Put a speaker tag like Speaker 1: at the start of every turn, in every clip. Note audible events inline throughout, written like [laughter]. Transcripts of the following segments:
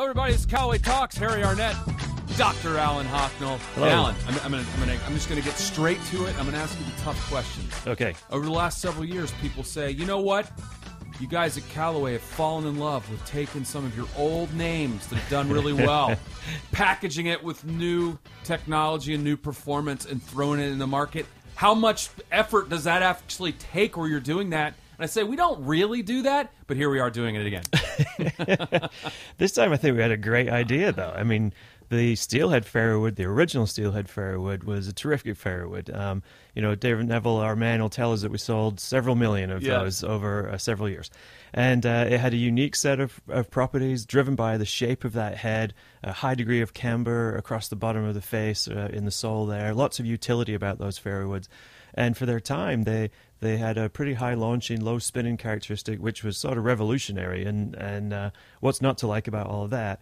Speaker 1: Hello, everybody. It's Callaway Talks. Harry Arnett, Dr. Alan Hocknell. Hello. Alan, I'm, I'm, gonna, I'm, gonna, I'm just going to get straight to it. I'm going to ask you the tough questions. Okay. Over the last several years, people say, you know what? You guys at Callaway have fallen in love with taking some of your old names that have done really [laughs] well, packaging it with new technology and new performance, and throwing it in the market. How much effort does that actually take where you're doing that? And I say, we don't really do that, but here we are doing it again.
Speaker 2: [laughs] this time, I think we had a great idea, though. I mean, the steelhead farrowwood, the original steelhead farrowwood, was a terrific farrowwood. Um, you know, David Neville, our man, will tell us that we sold several million of yeah. those over uh, several years. And uh, it had a unique set of, of properties driven by the shape of that head, a high degree of camber across the bottom of the face, uh, in the sole there, lots of utility about those farrowwoods. And for their time, they they had a pretty high launching, low spinning characteristic, which was sort of revolutionary. And and uh, what's not to like about all of that?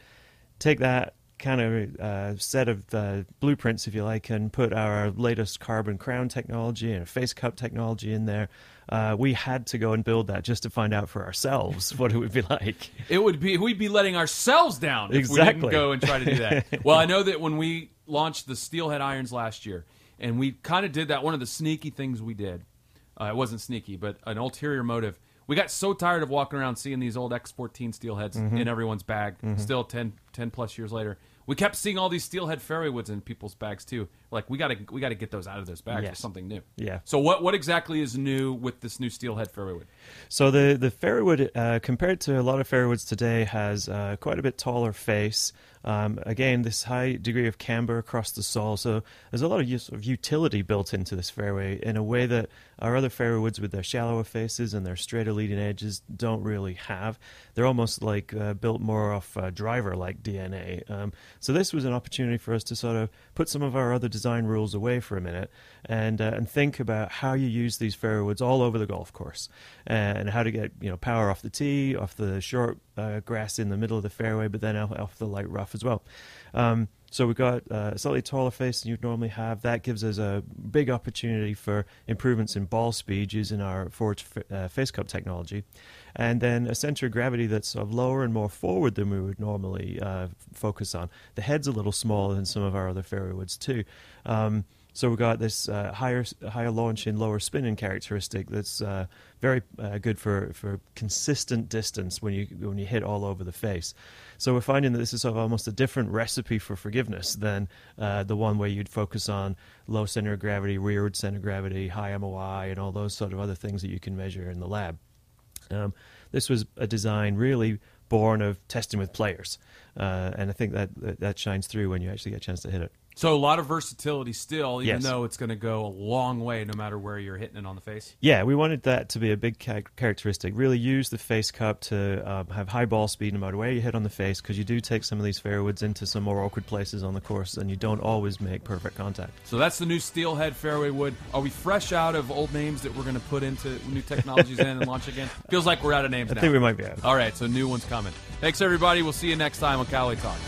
Speaker 2: Take that kind of uh, set of uh, blueprints, if you like, and put our latest carbon crown technology and face cup technology in there. Uh, we had to go and build that just to find out for ourselves [laughs] what it would be like.
Speaker 1: It would be we'd be letting ourselves down exactly. if we didn't go and try to do that. [laughs] well, I know that when we launched the steelhead irons last year, and we kind of did that. One of the sneaky things we did, uh, it wasn't sneaky, but an ulterior motive. We got so tired of walking around seeing these old X14 steelheads mm-hmm. in everyone's bag, mm-hmm. still 10, 10 plus years later, we kept seeing all these steelhead fairwaywoods in people's bags too. Like we got to we got to get those out of those bags. Yes. something new. Yeah. So what what exactly is new with this new steelhead fairwaywood?
Speaker 2: So the the fairwaywood uh, compared to a lot of fairwoods today has uh, quite a bit taller face. Um, again, this high degree of camber across the sole. So there's a lot of use of utility built into this fairway in a way that our other fairwoods with their shallower faces and their straighter leading edges don't really have. They're almost like uh, built more off uh, driver like DNA. Um, so this was an opportunity for us to sort of put some of our other design rules away for a minute and uh, and think about how you use these fairwoods all over the golf course and how to get you know power off the tee, off the short uh, grass in the middle of the fairway, but then off, the light rough as well. Um, so we've got uh, a slightly taller face than you'd normally have. That gives us a big opportunity for improvements in ball speed using our forged f- uh, face cup technology. And then a center of gravity that's sort of lower and more forward than we would normally uh, focus on. The head's a little smaller than some of our other fairway woods, too. Um, so we've got this uh, higher, higher launch and lower spinning characteristic that's uh, very uh, good for, for consistent distance when you, when you hit all over the face. So we're finding that this is sort of almost a different recipe for forgiveness than uh, the one where you'd focus on low center of gravity, rearward center of gravity, high MOI, and all those sort of other things that you can measure in the lab. Um, this was a design really born of testing with players, uh, and I think that that shines through when you actually get a chance to hit it.
Speaker 1: So a lot of versatility still, even yes. though it's going to go a long way no matter where you're hitting it on the face.
Speaker 2: Yeah, we wanted that to be a big ca- characteristic. Really use the face cup to um, have high ball speed no matter where you hit on the face, because you do take some of these fairwoods into some more awkward places on the course, and you don't always make perfect contact.
Speaker 1: So that's the new Steelhead fairway wood. Are we fresh out of old names that we're going to put into new technologies in and launch again? Feels like we're out of names I now. think we might be out. All right, so new one's coming. Thanks everybody. We'll see you next time on Cali Talk.